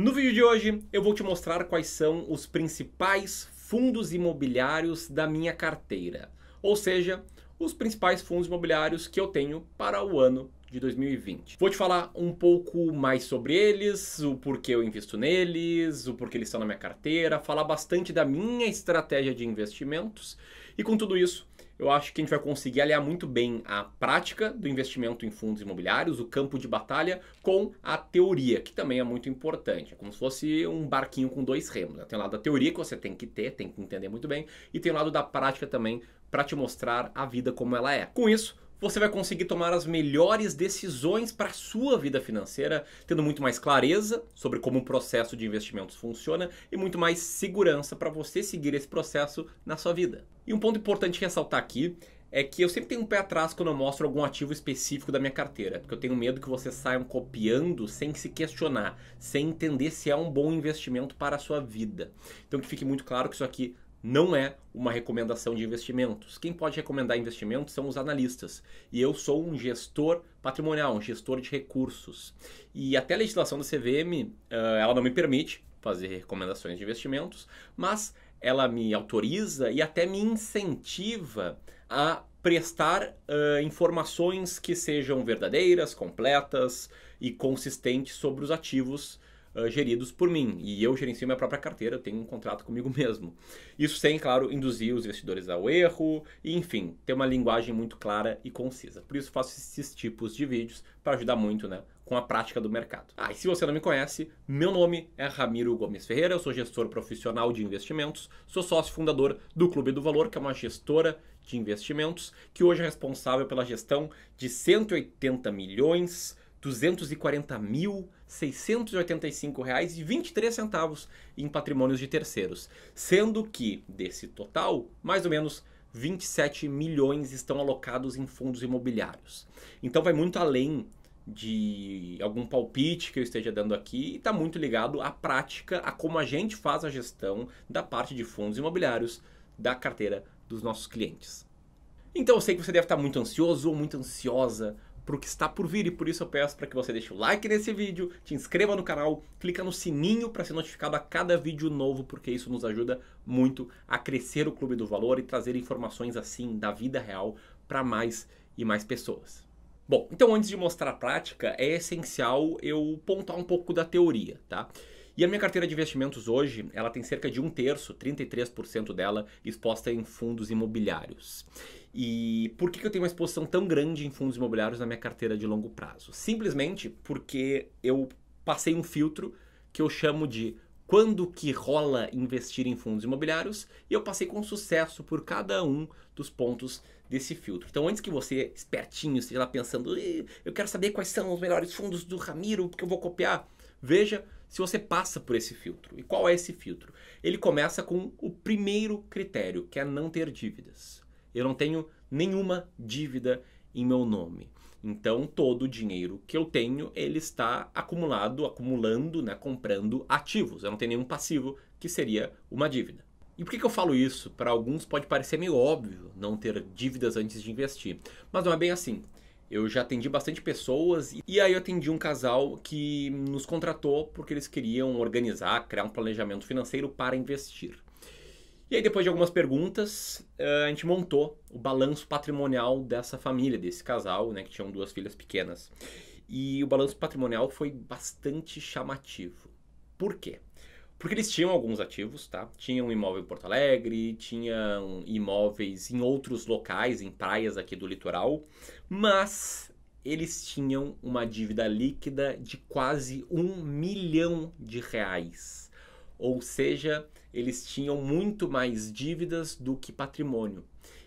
No vídeo de hoje eu vou te mostrar quais são os principais fundos imobiliários da minha carteira, ou seja, os principais fundos imobiliários que eu tenho para o ano de 2020. Vou te falar um pouco mais sobre eles, o porquê eu invisto neles, o porquê eles estão na minha carteira, falar bastante da minha estratégia de investimentos e com tudo isso eu acho que a gente vai conseguir aliar muito bem a prática do investimento em fundos imobiliários, o campo de batalha, com a teoria, que também é muito importante. É como se fosse um barquinho com dois remos. Né? Tem o lado da teoria que você tem que ter, tem que entender muito bem, e tem o lado da prática também para te mostrar a vida como ela é. Com isso, você vai conseguir tomar as melhores decisões para a sua vida financeira, tendo muito mais clareza sobre como o processo de investimentos funciona e muito mais segurança para você seguir esse processo na sua vida. E um ponto importante ressaltar aqui é que eu sempre tenho um pé atrás quando eu mostro algum ativo específico da minha carteira, porque eu tenho medo que vocês saiam copiando sem se questionar, sem entender se é um bom investimento para a sua vida. Então que fique muito claro que isso aqui não é uma recomendação de investimentos. Quem pode recomendar investimentos são os analistas. E eu sou um gestor patrimonial, um gestor de recursos. E até a legislação da CVM, eh, ela não me permite fazer recomendações de investimentos, mas ela me autoriza e até me incentiva a prestar uh, informações que sejam verdadeiras, completas e consistentes sobre os ativos ah, geridos por mim e eu gerencio minha própria carteira, eu tenho um contrato comigo mesmo. Isso sem, claro, induzir os investidores ao erro, e, enfim, ter uma linguagem muito clara e concisa. Por isso faço esses tipos de vídeos para ajudar muito, né? com a prática do mercado. Ah, e se você não me conhece, meu nome é Ramiro Gomes Ferreira, eu sou gestor profissional de investimentos, sou sócio fundador do Clube do Valor, que é uma gestora de investimentos que hoje é responsável pela gestão de 180 milhões 240.685 reais e 23 centavos em patrimônios de terceiros, sendo que desse total, mais ou menos 27 milhões estão alocados em fundos imobiliários. Então vai muito além de algum palpite que eu esteja dando aqui e está muito ligado à prática, a como a gente faz a gestão da parte de fundos imobiliários da carteira dos nossos clientes. Então eu sei que você deve estar muito ansioso ou muito ansiosa para o que está por vir e por isso eu peço para que você deixe o like nesse vídeo, te inscreva no canal, clica no sininho para ser notificado a cada vídeo novo, porque isso nos ajuda muito a crescer o Clube do Valor e trazer informações assim da vida real para mais e mais pessoas. Bom, então antes de mostrar a prática, é essencial eu pontuar um pouco da teoria, tá? E a minha carteira de investimentos hoje, ela tem cerca de um terço, 33% dela, exposta em fundos imobiliários. E por que, que eu tenho uma exposição tão grande em fundos imobiliários na minha carteira de longo prazo? Simplesmente porque eu passei um filtro que eu chamo de quando que rola investir em fundos imobiliários e eu passei com sucesso por cada um dos pontos desse filtro. Então, antes que você, espertinho, esteja lá pensando, eu quero saber quais são os melhores fundos do Ramiro, porque eu vou copiar, veja se você passa por esse filtro. E qual é esse filtro? Ele começa com o primeiro critério, que é não ter dívidas. Eu não tenho nenhuma dívida em meu nome. Então, todo o dinheiro que eu tenho, ele está acumulado, acumulando, né, comprando ativos. Eu não tenho nenhum passivo, que seria uma dívida. E por que, que eu falo isso? Para alguns pode parecer meio óbvio não ter dívidas antes de investir, mas não é bem assim. Eu já atendi bastante pessoas e aí eu atendi um casal que nos contratou porque eles queriam organizar, criar um planejamento financeiro para investir. E aí, depois de algumas perguntas, eh, a gente montou o balanço patrimonial dessa família, desse casal, né, que tinham duas filhas pequenas. E o balanço patrimonial foi bastante chamativo. Por quê? Porque eles tinham alguns ativos, tá? Tinham um imóvel em Porto Alegre, tinham imóveis em outros locais, em praias aqui do litoral, mas eles tinham uma dívida líquida de quase um milhão de reais. Ou seja, eles tinham muito mais dívidas do que patrimônio.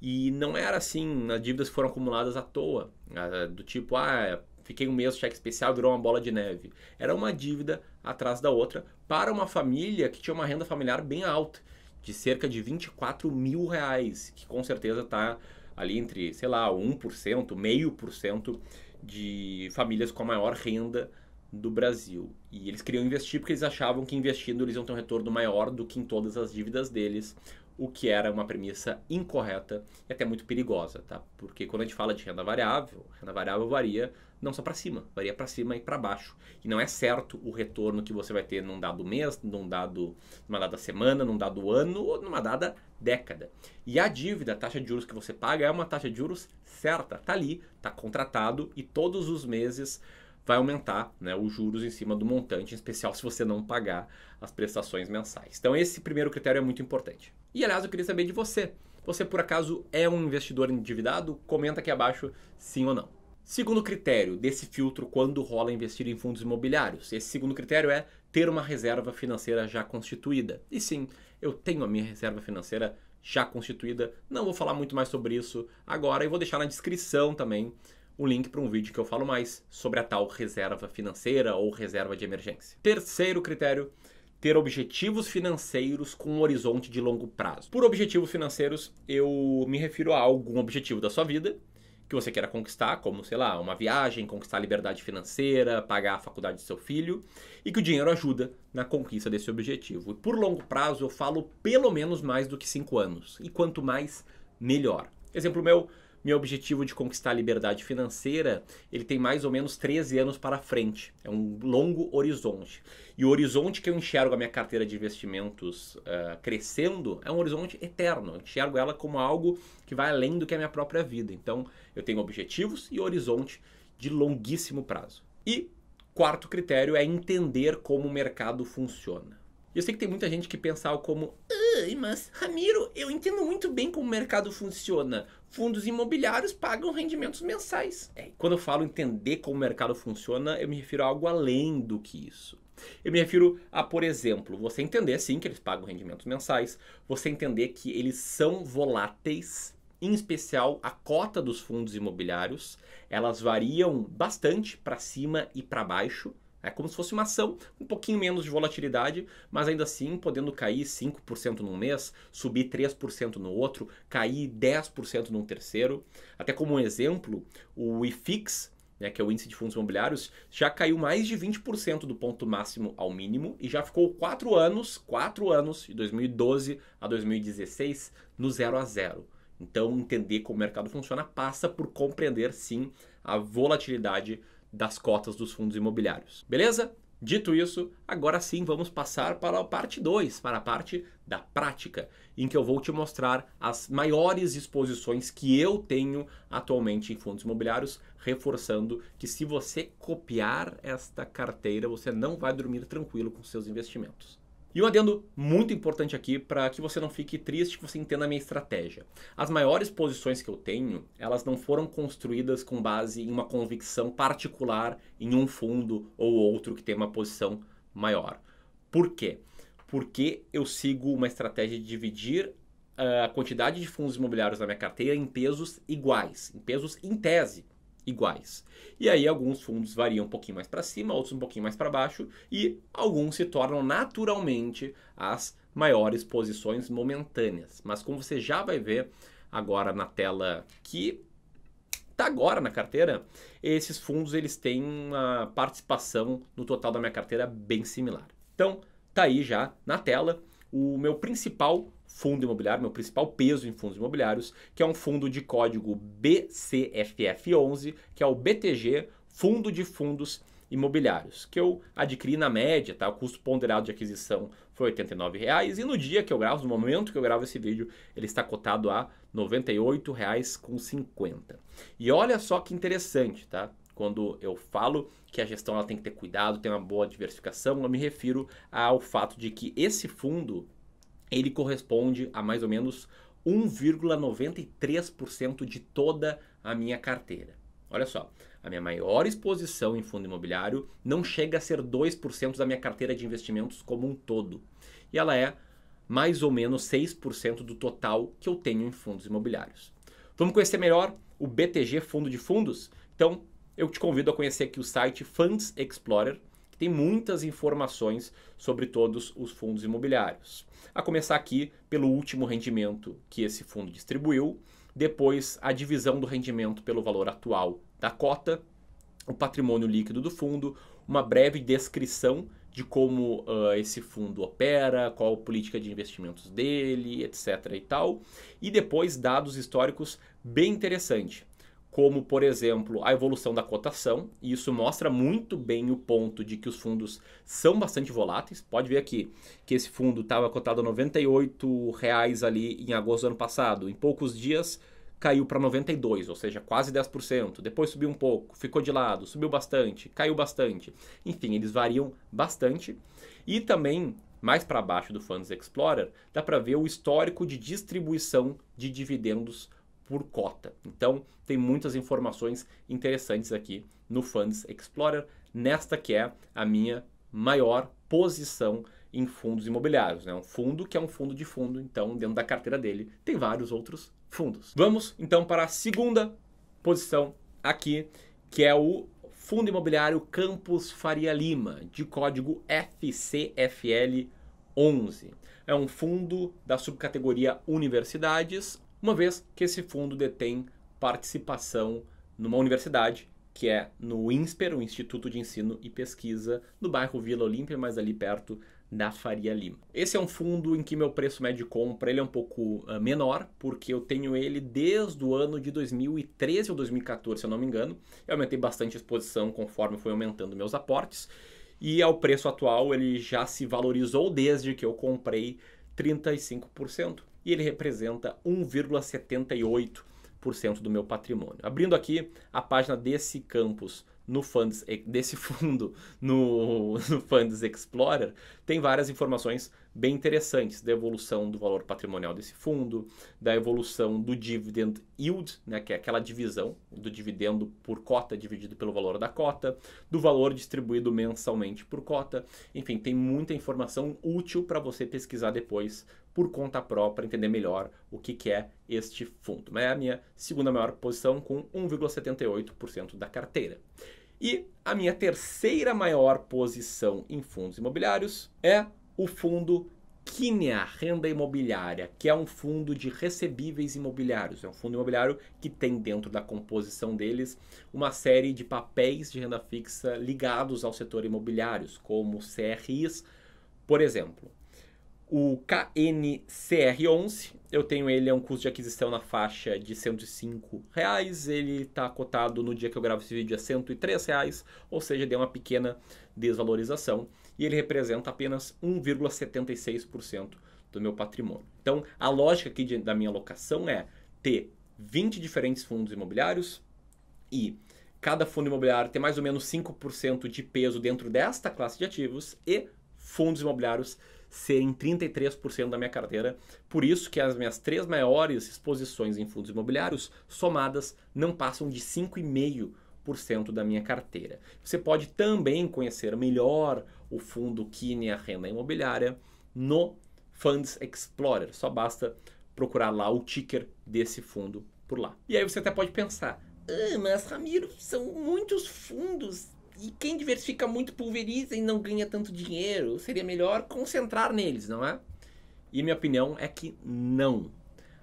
E não era assim, as dívidas foram acumuladas à toa, ah, do tipo, ah, fiquei um mês cheque especial, virou uma bola de neve. Era uma dívida atrás da outra, para uma família que tinha uma renda familiar bem alta, de cerca de 24 mil reais, que com certeza está ali entre, sei lá, 1%, meio por cento de famílias com a maior renda do Brasil. E eles queriam investir porque eles achavam que investindo eles iam ter um retorno maior do que em todas as dívidas deles, o que era uma premissa incorreta e até muito perigosa, tá? Porque quando a gente fala de renda variável, renda variável varia não só para cima, varia para cima e para baixo. E não é certo o retorno que você vai ter num dado mês, num dado, numa dada semana, num dado ano ou numa dada década. E a dívida, a taxa de juros que você paga é uma taxa de juros certa, tá ali, tá contratado e todos os meses vai aumentar né, os juros em cima do montante, em especial se você não pagar as prestações mensais. Então esse primeiro critério é muito importante. E aliás, eu queria saber de você. Você por acaso é um investidor endividado? Comenta aqui abaixo sim ou não. Segundo critério desse filtro quando rola investir em fundos imobiliários. Esse segundo critério é ter uma reserva financeira já constituída. E sim, eu tenho a minha reserva financeira já constituída. Não vou falar muito mais sobre isso agora e vou deixar na descrição também o link para um vídeo que eu falo mais sobre a tal reserva financeira ou reserva de emergência. Terceiro critério, ter objetivos financeiros com um horizonte de longo prazo. Por objetivos financeiros, eu me refiro a algum objetivo da sua vida que você queira conquistar, como, sei lá, uma viagem, conquistar a liberdade financeira, pagar a faculdade do seu filho, e que o dinheiro ajuda na conquista desse objetivo. E por longo prazo, eu falo pelo menos mais do que cinco anos. E quanto mais, melhor. Exemplo meu, meu objetivo de conquistar a liberdade financeira, ele tem mais ou menos 13 anos para frente. É um longo horizonte. E o horizonte que eu enxergo a minha carteira de investimentos uh, crescendo é um horizonte eterno. Eu enxergo ela como algo que vai além do que a minha própria vida. Então, eu tenho objetivos e horizonte de longuíssimo prazo. E quarto critério é entender como o mercado funciona. Eu sei que tem muita gente que pensa como, ai, mas Ramiro, eu entendo muito bem como o mercado funciona fundos imobiliários pagam rendimentos mensais. É, quando eu falo entender como o mercado funciona, eu me refiro a algo além do que isso. Eu me refiro a, por exemplo, você entender sim que eles pagam rendimentos mensais, você entender que eles são voláteis, em especial a cota dos fundos imobiliários, elas variam bastante para cima e para baixo. É como se fosse uma ação um pouquinho menos de volatilidade, mas ainda assim podendo cair 5% num mês, subir 3% no outro, cair 10% num terceiro. Até como um exemplo, o IFIX, né, que é o índice de fundos imobiliários, já caiu mais de 20% do ponto máximo ao mínimo e já ficou 4 anos, 4 anos, de 2012 a 2016, no 0 a 0. Então, entender como o mercado funciona passa por compreender sim a volatilidade das cotas dos fundos imobiliários. Beleza? Dito isso, agora sim vamos passar para a parte 2, para a parte da prática, em que eu vou te mostrar as maiores exposições que eu tenho atualmente em fundos imobiliários, reforçando que se você copiar esta carteira, você não vai dormir tranquilo com seus investimentos. E um adendo muito importante aqui para que você não fique triste, que você entenda a minha estratégia. As maiores posições que eu tenho, elas não foram construídas com base em uma convicção particular em um fundo ou outro que tem uma posição maior. Por quê? Porque eu sigo uma estratégia de dividir eh, a quantidade de fundos imobiliários na minha carteira em pesos iguais, em pesos em tese iguais. E aí alguns fundos variam um pouquinho mais para cima, outros um pouquinho mais para baixo e alguns se tornam naturalmente as maiores posições momentâneas. Mas como você já vai ver agora na tela que tá agora na carteira, esses fundos eles têm uma participação no total da minha carteira bem similar. Então, tá aí já na tela o meu principal fundo imobiliário, meu principal peso em fundos imobiliários, que é um fundo de código BCFF11, que é o BTG, Fundo de Fundos Imobiliários, que eu adquiri na média, tá? O custo ponderado de aquisição foi R$ 89,00 e no dia que eu gravo, no momento que eu gravo esse vídeo, ele está cotado a R$ 98,50. E olha só que interessante, tá? Quando eu falo que a gestão ela tem que ter cuidado, tem uma boa diversificação, eu me refiro ao fato de que esse fundo ele corresponde a mais ou menos 1,93% de toda a minha carteira. Olha só, a minha maior exposição em fundo imobiliário não chega a ser 2% da minha carteira de investimentos como um todo. E ela é mais ou menos 6% do total que eu tenho em fundos imobiliários. Vamos conhecer melhor o BTG Fundo de Fundos? Então, eu te convido a conhecer aqui o site Funds Explorer que tem muitas informações sobre todos os fundos imobiliários. A começar aqui pelo último rendimento que esse fundo distribuiu, depois a divisão do rendimento pelo valor atual da cota, o patrimônio líquido do fundo, uma breve descrição de como uh, esse fundo opera, qual a política de investimentos dele, etc. e tal. E depois dados históricos bem interessante como, por exemplo, a evolução da cotação, e isso mostra muito bem o ponto de que os fundos são bastante voláteis. Pode ver aqui que esse fundo estava cotado a R$ 98,00 ali em agosto do ano passado. Em poucos dias caiu para 92, ou seja, quase 10%. Depois subiu um pouco, ficou de lado, subiu bastante, caiu bastante. Enfim, eles variam bastante. E também mais para baixo do Funds Explorer, dá para ver o histórico de distribuição de dividendos por cota. Então, tem muitas informações interessantes aqui no Funds Explorer, nesta que é a minha maior posição em fundos imobiliários. Né? Um fundo que é um fundo de fundo, então dentro da carteira dele tem vários outros fundos. Vamos então para a segunda posição aqui, que é o Fundo Imobiliário Campus Faria Lima, de código FCFL 11. É um fundo da subcategoria Universidades, uma vez que esse fundo detém participação numa universidade, que é no INSPER, o Instituto de Ensino e Pesquisa, no bairro Vila Olímpia, mas ali perto da Faria Lima. Esse é um fundo em que meu preço médio de compra ele é um pouco uh, menor, porque eu tenho ele desde o ano de 2013 ou 2014, se eu não me engano. Eu aumentei bastante a exposição conforme foi aumentando meus aportes. E ao preço atual ele já se valorizou desde que eu comprei 35% e ele representa 1,78% do meu patrimônio. Abrindo aqui a página desse campus no Funds, desse fundo no, no Funds Explorer, tem várias informações bem interessantes da evolução do valor patrimonial desse fundo, da evolução do dividend yield, né, que é aquela divisão do dividendo por cota dividido pelo valor da cota, do valor distribuído mensalmente por cota. Enfim, tem muita informação útil para você pesquisar depois por conta própria, entender melhor o que, que é este fundo. Mas é né? a minha segunda maior posição com 1,78% da carteira. E a minha terceira maior posição em fundos imobiliários é o fundo Kinea Renda Imobiliária, que é um fundo de recebíveis imobiliários. É um fundo imobiliário que tem dentro da composição deles uma série de papéis de renda fixa ligados ao setor imobiliários, como CRIs, por exemplo. O KNCR11, eu tenho ele, é um custo de aquisição na faixa de R$ reais. Ele está cotado no dia que eu gravo esse vídeo a é R$ reais, ou seja, deu uma pequena desvalorização e ele representa apenas 1,76% do meu patrimônio. Então, a lógica aqui de, da minha alocação é ter 20 diferentes fundos imobiliários e cada fundo imobiliário ter mais ou menos 5% de peso dentro desta classe de ativos e fundos imobiliários serem 33% da minha carteira. Por isso que as minhas três maiores exposições em fundos imobiliários somadas não passam de 5,5% da minha carteira. Você pode também conhecer melhor o fundo Kine a renda imobiliária no Funds Explorer. Só basta procurar lá o ticker desse fundo por lá. E aí você até pode pensar, ah, mas Ramiro, são muitos fundos e quem diversifica muito pulveriza e não ganha tanto dinheiro. Seria melhor concentrar neles, não é? E minha opinião é que não.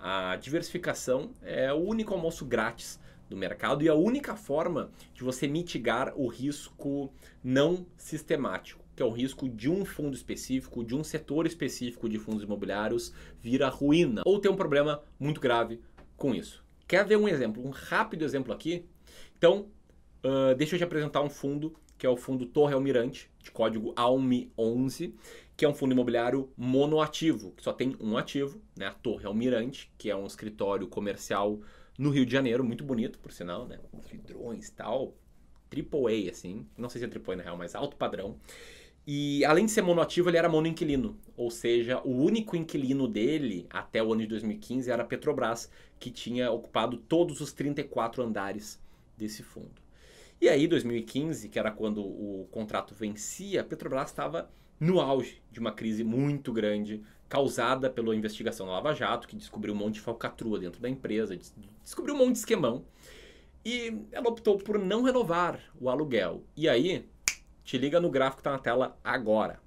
A diversificação é o único almoço grátis do mercado e a única forma de você mitigar o risco não sistemático que é o risco de um fundo específico, de um setor específico de fundos imobiliários vir à ruína ou ter um problema muito grave com isso. Quer ver um exemplo, um rápido exemplo aqui? Então, uh, deixa eu te apresentar um fundo que é o fundo Torre Almirante, de código ALMI11, que é um fundo imobiliário monoativo, que só tem um ativo, né? a Torre Almirante, que é um escritório comercial no Rio de Janeiro, muito bonito, por sinal, né? Vidrões e tal, triple A, assim, não sei se é triple A na real, mas alto padrão. E além de ser monoativo, ele era monoinquilino, ou seja, o único inquilino dele até o ano de 2015 era a Petrobras, que tinha ocupado todos os 34 andares desse fundo. E aí, 2015, que era quando o contrato vencia, a Petrobras estava no auge de uma crise muito grande causada pela investigação da Lava Jato, que descobriu um monte de falcatrua dentro da empresa, descobriu um monte de esquemão. E ela optou por não renovar o aluguel. E aí, te liga no gráfico que está na tela agora.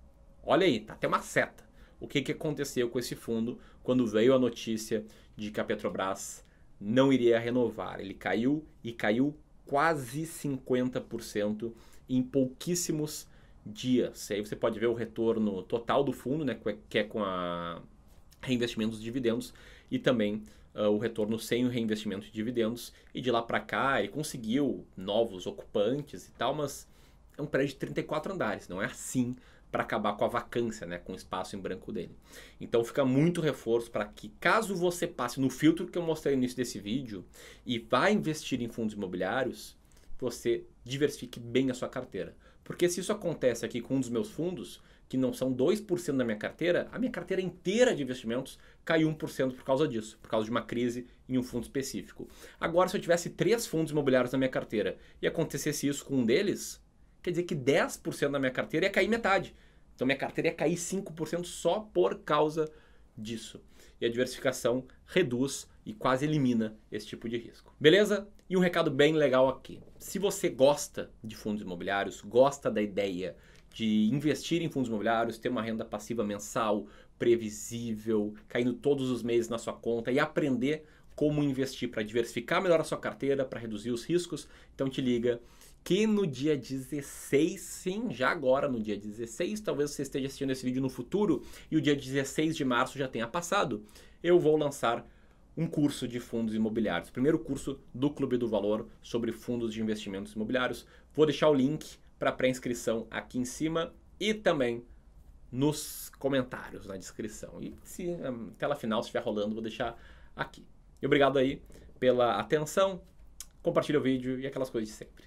Olha aí, tá até uma seta. O que, que aconteceu com esse fundo quando veio a notícia de que a Petrobras não iria renovar? Ele caiu e caiu quase 50% em pouquíssimos dias. E aí você pode ver o retorno total do fundo, né, que é, é com a reinvestimento dos dividendos e também uh, o retorno sem o reinvestimento de dividendos. E de lá para cá ele conseguiu novos ocupantes e tal, mas é um prédio de 34 andares, não é assim para acabar com a vacância, né, com o espaço em branco dele. Então fica muito reforço para que caso você passe no filtro que eu mostrei no início desse vídeo e vá investir em fundos imobiliários, você diversifique bem a sua carteira. Porque se isso acontece aqui com um dos meus fundos, que não são 2% da minha carteira, a minha carteira inteira de investimentos caiu 1% por causa disso, por causa de uma crise em um fundo específico. Agora, se eu tivesse três fundos imobiliários na minha carteira e acontecesse isso com um deles, quer dizer que 10% da minha carteira ia cair metade. Então minha carteira ia cair 5% só por causa disso. E a diversificação reduz e quase elimina esse tipo de risco. Beleza? E um recado bem legal aqui. Se você gosta de fundos imobiliários, gosta da ideia de investir em fundos imobiliários, ter uma renda passiva mensal, previsível, caindo todos os meses na sua conta e aprender como investir para diversificar melhor a sua carteira, para reduzir os riscos, então te liga que no dia 16, sim, já agora no dia 16, talvez você esteja assistindo esse vídeo no futuro e o dia 16 de março já tenha passado, eu vou lançar um curso de fundos imobiliários. Primeiro curso do Clube do Valor sobre fundos de investimentos imobiliários. Vou deixar o link para pré-inscrição aqui em cima e também nos comentários, na descrição. E se a eh, tela final estiver rolando, vou deixar aqui. E obrigado aí pela atenção, compartilha o vídeo e aquelas coisas de sempre.